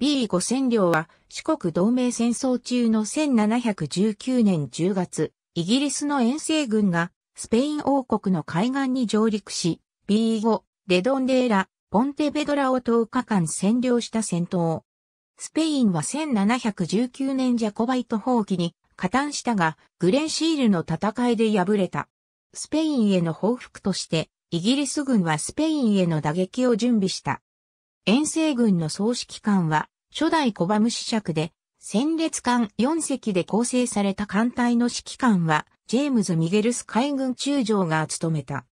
B5000 両は四国同盟戦争中の1719年10月、イギリスの遠征軍がスペイン王国の海岸に上陸し、B5、レドンデーラ、ポンテベドラを10日間占領した戦闘。スペインは1719年ジャコバイト放棄に加担したが、グレンシールの戦いで敗れた。スペインへの報復として、イギリス軍はスペインへの打撃を準備した。遠征軍の総指揮官は初代小ム虫尺で、戦列艦4隻で構成された艦隊の指揮官は、ジェームズ・ミゲルス海軍中将が務めた。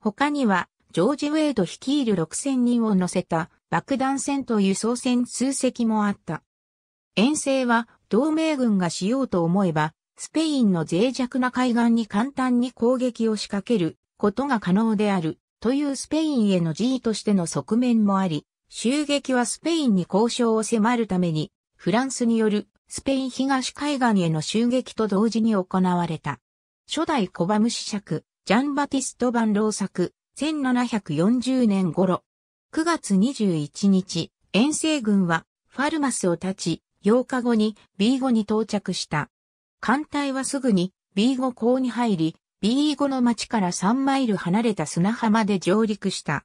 他には、ジョージ・ウェイド率いる6000人を乗せた爆弾船と輸送船数隻もあった。遠征は同盟軍がしようと思えば、スペインの脆弱な海岸に簡単に攻撃を仕掛けることが可能であるというスペインへの示意としての側面もあり、襲撃はスペインに交渉を迫るために、フランスによるスペイン東海岸への襲撃と同時に行われた。初代コバム子爵、ジャンバティスト・バンロー作、1740年頃。9月21日、遠征軍はファルマスを立ち、8日後に B5 に到着した。艦隊はすぐに B5 港に入り、B5 の町から3マイル離れた砂浜で上陸した。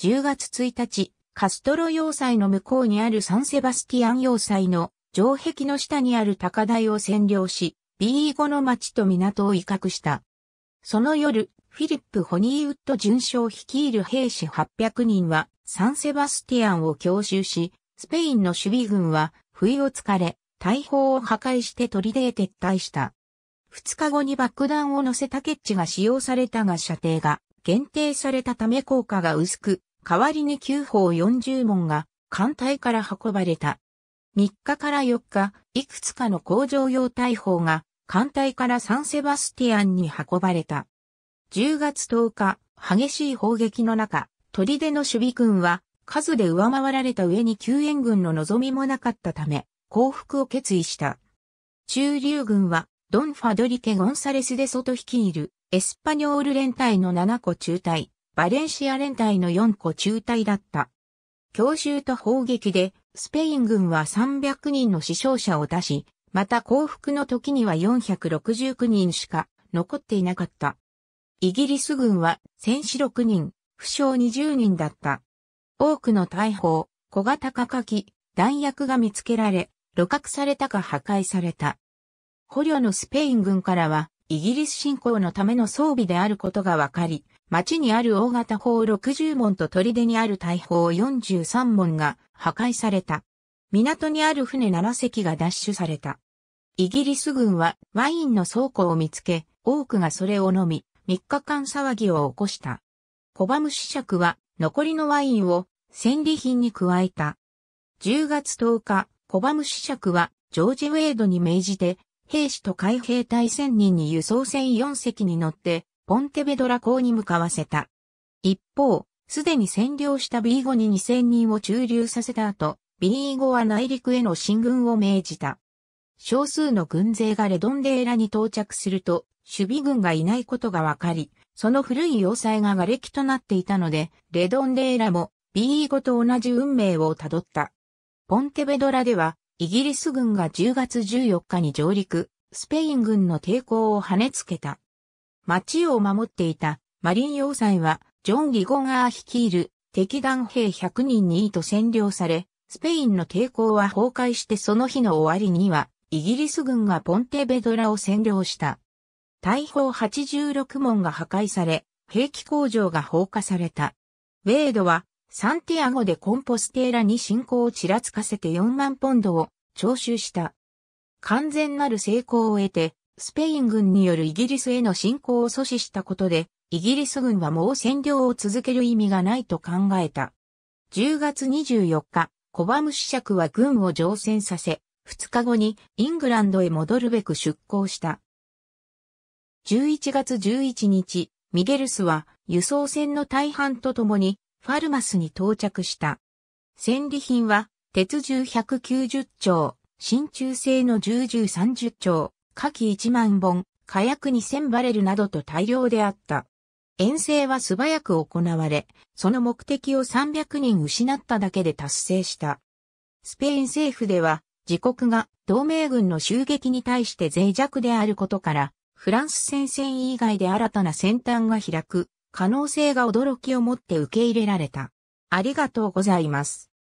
10月1日、カストロ要塞の向こうにあるサンセバスティアン要塞の城壁の下にある高台を占領し、B5 の町と港を威嚇した。その夜、フィリップ・ホニーウッド巡将率いる兵士800人はサンセバスティアンを強襲し、スペインの守備軍は不意をつかれ、大砲を破壊して砦へ撤退した。2日後に爆弾を乗せたケッチが使用されたが射程が限定されたため効果が薄く、代わりに9法40門が艦隊から運ばれた。3日から4日、いくつかの工場用大砲が艦隊からサンセバスティアンに運ばれた。10月10日、激しい砲撃の中、砦の守備軍は数で上回られた上に救援軍の望みもなかったため、降伏を決意した。中流軍は、ドン・ファドリケ・ゴンサレスで外率いるエスパニョール連隊の7個中隊、バレンシア連隊の4個中隊だった。強襲と砲撃で、スペイン軍は300人の死傷者を出し、また降伏の時には469人しか残っていなかった。イギリス軍は戦死6人、負傷20人だった。多くの大砲、小型化火器、弾薬が見つけられ、露獲されたか破壊された。捕虜のスペイン軍からは、イギリス侵攻のための装備であることがわかり、町にある大型砲60門と砦にある大砲43門が破壊された。港にある船7隻が奪取された。イギリス軍はワインの倉庫を見つけ、多くがそれを飲み、3日間騒ぎを起こした。コバム子爵は残りのワインを戦利品に加えた。10月10日、コバム子爵はジョージ・ウェイドに命じて、兵士と海兵隊1000人に輸送船4隻に乗って、ポンテベドラ港に向かわせた。一方、すでに占領した B5 に2000人を駐留させた後、B5 は内陸への進軍を命じた。少数の軍勢がレドンデーラに到着すると、守備軍がいないことがわかり、その古い要塞が瓦礫となっていたので、レドンデーラも B5 と同じ運命をたどった。ポンテベドラでは、イギリス軍が10月14日に上陸、スペイン軍の抵抗を跳ねつけた。町を守っていたマリン要塞は、ジョン・リゴガー率いる敵団兵100人にと占領され、スペインの抵抗は崩壊してその日の終わりには、イギリス軍がポンテベドラを占領した。大砲86門が破壊され、兵器工場が放火された。ウェードは、サンティアゴでコンポステーラに侵攻をちらつかせて4万ポンドを徴収した。完全なる成功を得て、スペイン軍によるイギリスへの侵攻を阻止したことで、イギリス軍はもう占領を続ける意味がないと考えた。10月24日、コバム子爵は軍を乗船させ、2日後にイングランドへ戻るべく出港した。11月11日、ミゲルスは輸送船の大半とともにファルマスに到着した。戦利品は鉄銃190丁、真鍮製の銃銃30丁、火器1万本、火薬2000バレルなどと大量であった。遠征は素早く行われ、その目的を300人失っただけで達成した。スペイン政府では、自国が同盟軍の襲撃に対して脆弱であることから、フランス戦線以外で新たな先端が開く可能性が驚きをもって受け入れられた。ありがとうございます。